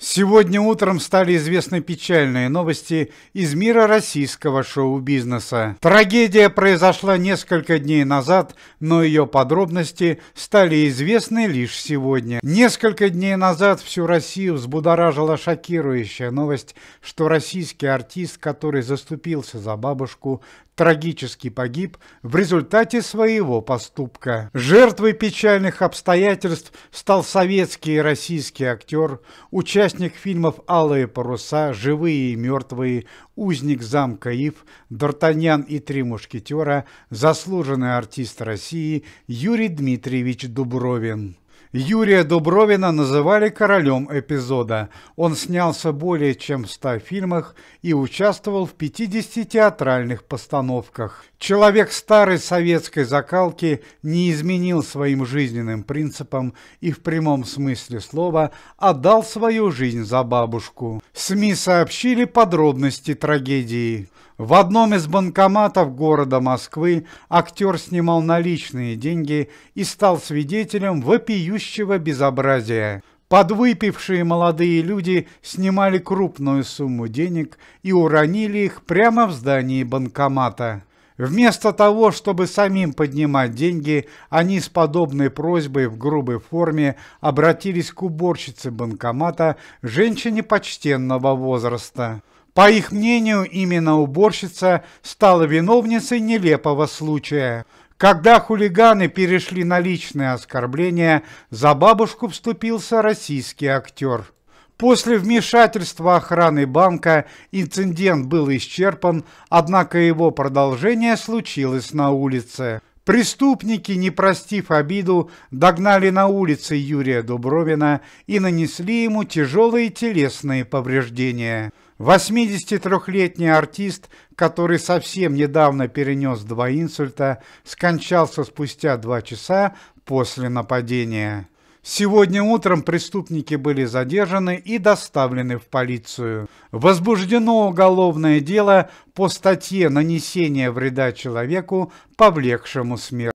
Сегодня утром стали известны печальные новости из мира российского шоу-бизнеса. Трагедия произошла несколько дней назад, но ее подробности стали известны лишь сегодня. Несколько дней назад всю Россию взбудоражила шокирующая новость, что российский артист, который заступился за бабушку, трагически погиб в результате своего поступка. Жертвой печальных обстоятельств стал советский и российский актер, участник Участник фильмов «Алые паруса», «Живые и мертвые», «Узник замка Ив», «Д'Артаньян и три мушкетера», заслуженный артист России Юрий Дмитриевич Дубровин. Юрия Дубровина называли королем эпизода. Он снялся более чем в 100 фильмах и участвовал в 50 театральных постановках. Человек старой советской закалки не изменил своим жизненным принципам и в прямом смысле слова отдал свою жизнь за бабушку. СМИ сообщили подробности трагедии. В одном из банкоматов города Москвы актер снимал наличные деньги и стал свидетелем вопиющего безобразия. Подвыпившие молодые люди снимали крупную сумму денег и уронили их прямо в здании банкомата. Вместо того, чтобы самим поднимать деньги, они с подобной просьбой в грубой форме обратились к уборщице банкомата, женщине почтенного возраста. По их мнению, именно уборщица стала виновницей нелепого случая. Когда хулиганы перешли на личные оскорбления, за бабушку вступился российский актер. После вмешательства охраны банка инцидент был исчерпан, однако его продолжение случилось на улице. Преступники, не простив обиду, догнали на улице Юрия Дубровина и нанесли ему тяжелые телесные повреждения. 83-летний артист, который совсем недавно перенес два инсульта, скончался спустя два часа после нападения. Сегодня утром преступники были задержаны и доставлены в полицию. Возбуждено уголовное дело по статье «Нанесение вреда человеку, повлекшему смерть».